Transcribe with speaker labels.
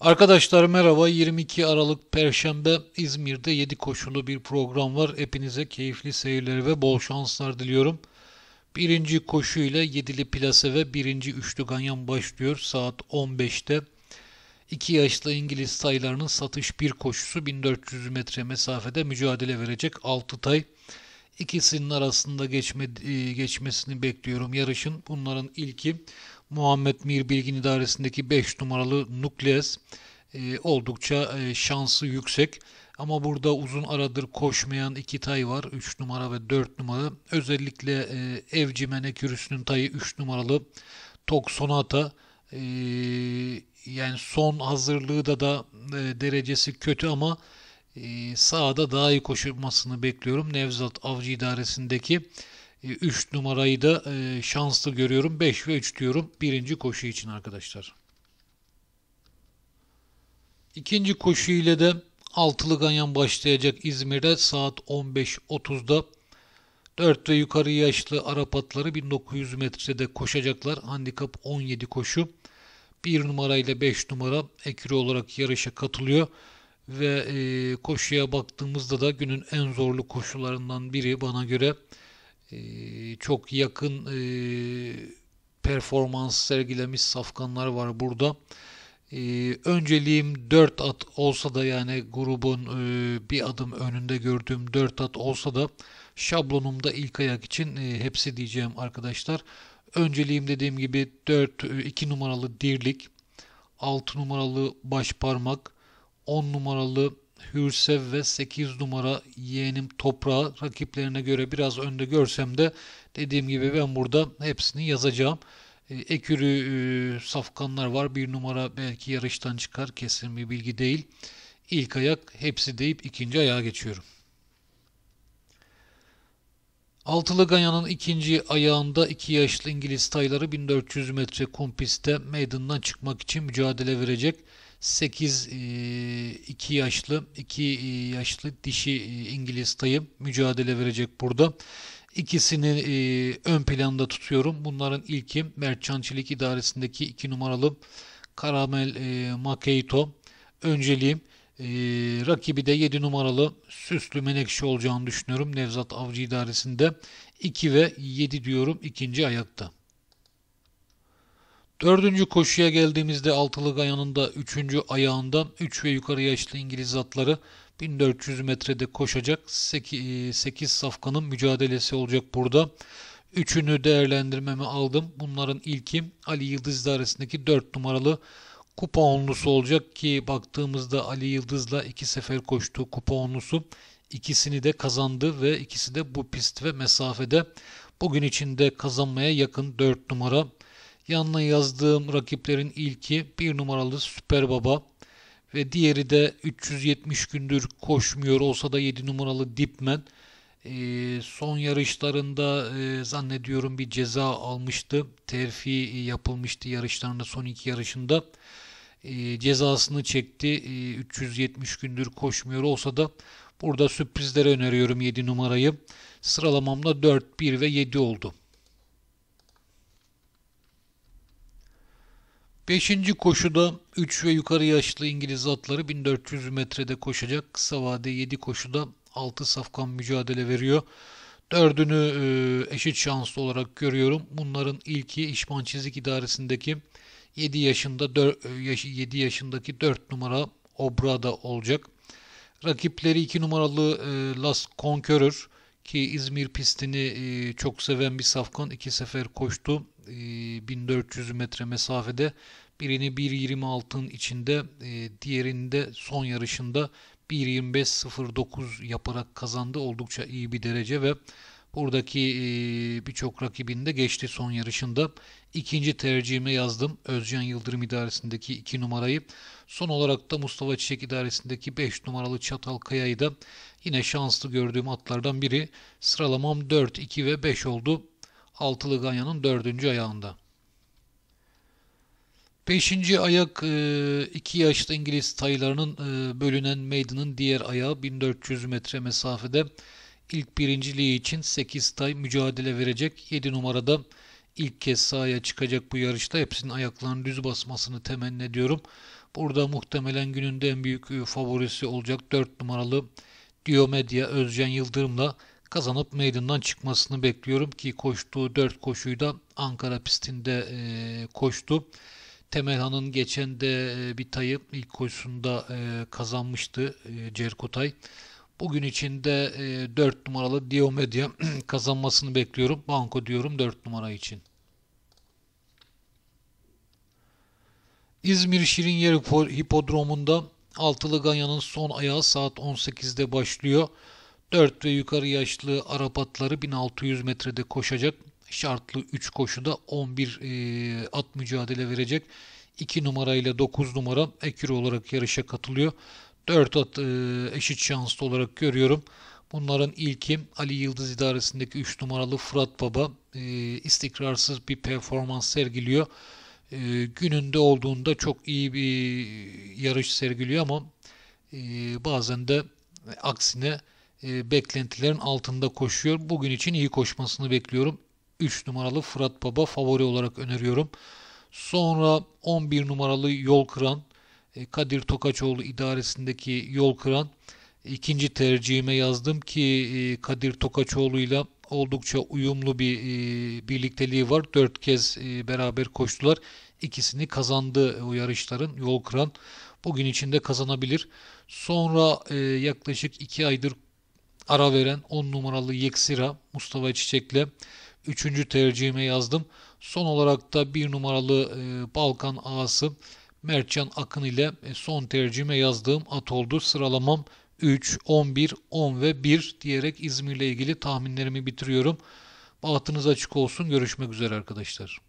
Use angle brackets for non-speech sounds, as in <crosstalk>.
Speaker 1: Arkadaşlar merhaba 22 Aralık Perşembe İzmir'de 7 koşulu bir program var. Hepinize keyifli seyirleri ve bol şanslar diliyorum. Birinci koşu ile 7'li plase ve birinci üçlü ganyan başlıyor saat 15'te. 2 yaşlı İngiliz taylarının satış bir koşusu 1400 metre mesafede mücadele verecek 6 tay. İkisinin arasında geçme, e, geçmesini bekliyorum yarışın. Bunların ilki Muhammed Mir Bilgin idaresindeki 5 numaralı Nukleus e, oldukça e, şansı yüksek. Ama burada uzun aradır koşmayan iki tay var. 3 numara ve 4 numara. Özellikle e, Evcimen Kürüsünün tayı 3 numaralı Tok Sonata. E, yani son hazırlığı da da e, derecesi kötü ama e, sahada daha iyi koşulmasını bekliyorum. Nevzat Avcı idaresindeki 3 ee, numarayı da e, şanslı görüyorum. 5 ve 3 diyorum birinci koşu için arkadaşlar. İkinci koşu ile de altılı ganyan başlayacak İzmir'de saat 15.30'da 4 ve yukarı yaşlı Arap atları 1900 metrede koşacaklar. Handikap 17 koşu. 1 numara ile 5 numara ekürü olarak yarışa katılıyor. Ve e, koşuya baktığımızda da günün en zorlu koşularından biri bana göre. Ee, çok yakın e, performans sergilemiş safkanlar var burada. Ee, önceliğim 4 at olsa da yani grubun e, bir adım önünde gördüğüm 4 at olsa da şablonumda ilk ayak için e, hepsi diyeceğim arkadaşlar. Önceliğim dediğim gibi 4 2 e, numaralı dirlik, 6 numaralı baş parmak, 10 numaralı Hürsev ve 8 numara yeğenim Toprağı rakiplerine göre biraz önde görsem de dediğim gibi ben burada hepsini yazacağım. E, Ekürü e, safkanlar var. Bir numara belki yarıştan çıkar. Kesin bir bilgi değil. İlk ayak hepsi deyip ikinci ayağa geçiyorum. Altılı Ganyan'ın ikinci ayağında iki yaşlı İngiliz tayları 1400 metre kumpiste pistte meydandan çıkmak için mücadele verecek. 8 2 e, yaşlı 2 e, yaşlı dişi e, İngiliz tayı mücadele verecek burada. İkisini ön planda tutuyorum. Bunların ilki Mertcan Çelik idaresindeki 2 numaralı Karamel e, Makeito. Önceliğim rakibi de 7 numaralı Süslü Menekşe olacağını düşünüyorum. Nevzat Avcı idaresinde 2 ve 7 diyorum ikinci ayakta. Dördüncü koşuya geldiğimizde altılı yanında üçüncü ayağından üç ve yukarı yaşlı İngiliz atları 1400 metrede koşacak 8, e, safkanın mücadelesi olacak burada. Üçünü değerlendirmemi aldım. Bunların ilki Ali Yıldız'la arasındaki 4 numaralı kupa onlusu olacak ki baktığımızda Ali Yıldız'la iki sefer koştu kupa onlusu ikisini de kazandı ve ikisi de bu pist ve mesafede bugün içinde kazanmaya yakın 4 numara Yanına yazdığım rakiplerin ilki bir numaralı Süper Baba ve diğeri de 370 gündür koşmuyor olsa da 7 numaralı Dipmen. E, ee, son yarışlarında e, zannediyorum bir ceza almıştı. Terfi yapılmıştı yarışlarında son iki yarışında. E, cezasını çekti. E, ee, 370 gündür koşmuyor olsa da burada sürprizlere öneriyorum 7 numarayı. Sıralamamda 4, 1 ve 7 oldu. Beşinci koşuda 3 ve yukarı yaşlı İngiliz atları 1400 metrede koşacak. Kısa vade 7 koşuda 6 safkan mücadele veriyor. Dördünü e, eşit şanslı olarak görüyorum. Bunların ilki İşman Çizik İdaresi'ndeki 7 yaşında 4, 7 e, yaşındaki 4 numara Obrada olacak. Rakipleri 2 numaralı e, Las Conqueror ki İzmir pistini çok seven bir safkan. iki sefer koştu. 1400 ee, metre mesafede birini 1.26'ın içinde e, diğerinde son yarışında 1.25.09 yaparak kazandı. Oldukça iyi bir derece ve buradaki e, birçok rakibini de geçti son yarışında. İkinci tercihime yazdım. Özcan Yıldırım idaresindeki 2 numarayı. Son olarak da Mustafa Çiçek idaresindeki 5 numaralı Çatal Kaya'yı da yine şanslı gördüğüm atlardan biri. Sıralamam 4, 2 ve 5 oldu altılı ganyanın dördüncü ayağında. Beşinci ayak e, iki yaşlı İngiliz taylarının e, bölünen meydanın diğer ayağı 1400 metre mesafede ilk birinciliği için 8 tay mücadele verecek 7 numarada ilk kez sahaya çıkacak bu yarışta hepsinin ayaklarının düz basmasını temenni ediyorum. Burada muhtemelen günün en büyük e, favorisi olacak 4 numaralı Diomedia Özcan Yıldırım'la kazanıp meydandan çıkmasını bekliyorum ki koştuğu 4 koşuyu da Ankara pistinde e, koştu. Temelhan'ın geçen de e, bir tayı ilk koşusunda e, kazanmıştı e, Cerkutay. Bugün içinde e, 4 numaralı Diomedia <clears throat> kazanmasını bekliyorum. Banko diyorum 4 numara için. İzmir Şirinyer Hipodromu'nda Altılı Ganyan'ın son ayağı saat 18'de başlıyor. 4 ve yukarı yaşlı Arap atları 1600 metrede koşacak. Şartlı 3 koşuda 11 e, at mücadele verecek. 2 numara ile 9 numara ekür olarak yarışa katılıyor. 4 at e, eşit şanslı olarak görüyorum. Bunların ilki Ali Yıldız idaresindeki 3 numaralı Fırat Baba e, istikrarsız bir performans sergiliyor. E, gününde olduğunda çok iyi bir yarış sergiliyor ama e, bazen de aksine e, beklentilerin altında koşuyor. Bugün için iyi koşmasını bekliyorum. 3 numaralı Fırat Baba favori olarak öneriyorum. Sonra 11 numaralı Yol Kıran, e, Kadir Tokaçoğlu idaresindeki Yol Kıran ikinci tercihime yazdım ki e, Kadir Tokaçoğlu ile oldukça uyumlu bir birlikteliği var. Dört kez beraber koştular. İkisini kazandı o yarışların Yol Kıran. Bugün içinde kazanabilir. Sonra yaklaşık iki aydır ara veren 10 numaralı Yeksira Mustafa Çiçek'le 3. tercihime yazdım. Son olarak da 1 numaralı e, Balkan Ağası Mertcan Akın ile e, son tercihime yazdığım at oldu. Sıralamam 3, 11, 10 ve 1 diyerek İzmir ile ilgili tahminlerimi bitiriyorum. Bahtınız açık olsun. Görüşmek üzere arkadaşlar.